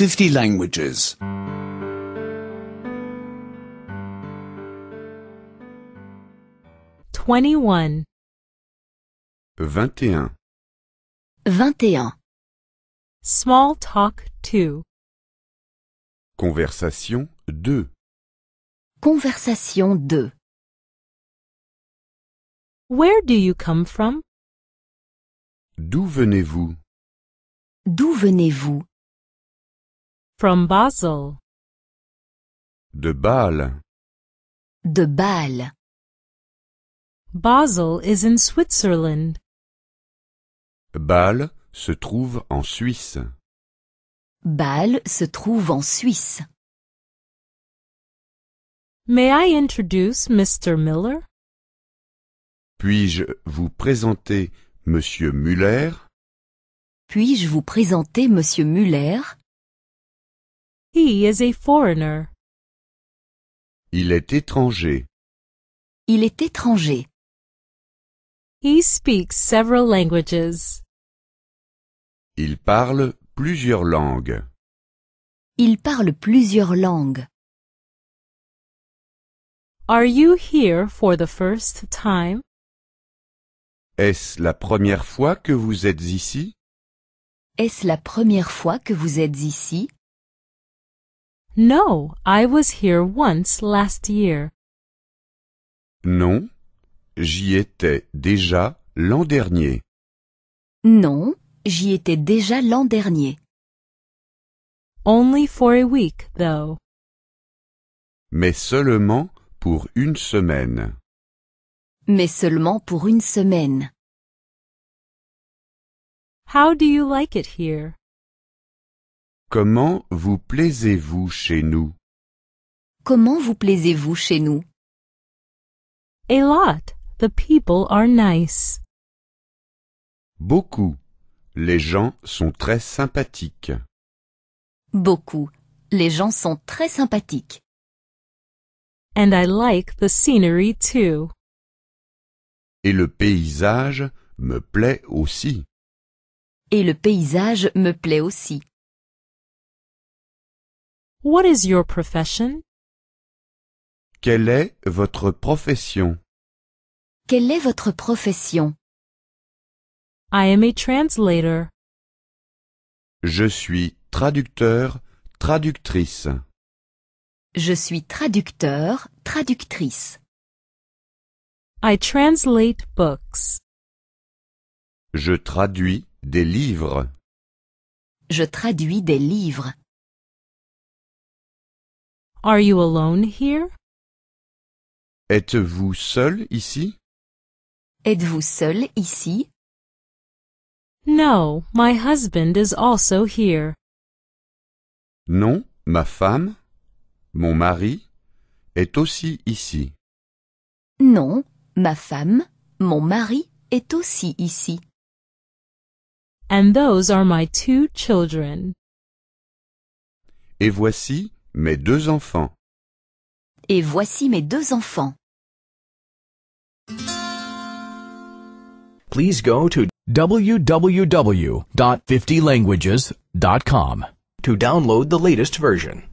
50 languages. 21. 21. 21. Small talk 2. Conversation 2. Conversation 2. Where do you come from? D'où venez-vous? D'où venez-vous? From Basel. De Bâle. De Bâle. Basel is in Switzerland. Bâle se trouve en Suisse. Bâle se trouve en Suisse. May I introduce Mr. Miller? Puis-je vous présenter Monsieur Muller? Puis-je vous présenter Monsieur Muller? He is a foreigner. Il est étranger. Il est étranger. He speaks several languages. Il parle plusieurs langues. Il parle plusieurs langues. Are you here for the first time? Est-ce la première fois que vous êtes ici? Est-ce la première fois que vous êtes ici? No, I was here once last year. Non, j'y étais déjà l'an dernier. Non, j'y étais déjà l'an dernier. Only for a week, though. Mais seulement pour une semaine. Mais seulement pour une semaine. How do you like it here? Comment vous plaisez-vous chez nous? Comment vous plaisez-vous chez nous? A lot. The people are nice. Beaucoup. Les gens sont très sympathiques. Beaucoup. Les gens sont très sympathiques. And I like the scenery too. Et le paysage me plaît aussi. Et le paysage me plaît aussi. What is your profession? Quelle est votre profession? Quelle est votre profession? I am a translator. Je suis traducteur, traductrice. Je suis traducteur, traductrice. I translate books. Je traduis des livres. Je traduis des livres. Are you alone here? Êtes-vous seul ici? Êtes-vous seul ici? No, my husband is also here. Non, ma femme, mon mari, est aussi ici. Non, ma femme, mon mari est aussi ici. And those are my two children. Et voici Mes deux enfants. Et voici mes deux enfants. Please go to www.50languages.com to download the latest version.